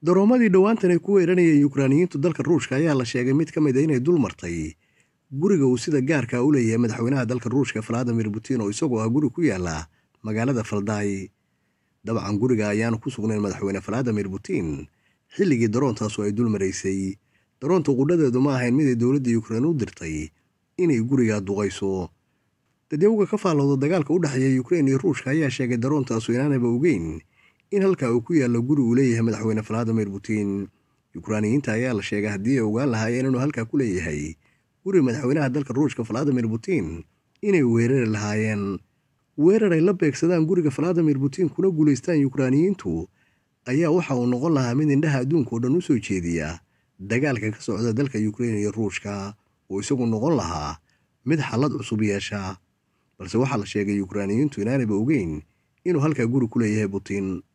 daroomadii dhowaantan ay ku weeranayeen yukraaniyiintu dalka ruushka ayaa la sheegay mid ka mid a ah inay dul martay guriga uu sida gaarka u leeyahay madaxweynaha dalka ruushka valadimir putin oo isagoo ah guri ku yaalla magaalada faldaay dabcan guriga ayaanu ku sugnayn madaxweyne valadimir putin xilligii daroontaasu ay dul maraysay daroonta qudhadeedu ma ahayn mid ay dowladda yukrain u dirtay inay gurigaa duqayso dadewga ka faallooda dagaalka u dhexeeya yukrain iyo ruushka ayaa sheegay daroontaasu inaanaba ogeyn in halkaa uu ku yaallo guri uu leeyahay madaxweyne valadimir putin yukraaniyiinta ayaa la sheegay haddii ay ogaan lahaayeen inuu halkaa ku leeyahay guri madaxweynaha dalka ruushka valadimir putin inay weerari lahaayeen weerar ay la beegsadaan guriga valadimir putin kuna guulaystaan yukraaniyiintu ayaa waxa uu noqon lahaa mid indhaha adduunka oo dhan u soo jeediya dagaalka ka socda dalka yukrain iyo ruushka oo isagu noqon lahaa mid xallad cusub yeesha balse waxaa la sheegay yukraaniyiintu inaanayba ogeyn inuu halkaa guri ku leeyahay putin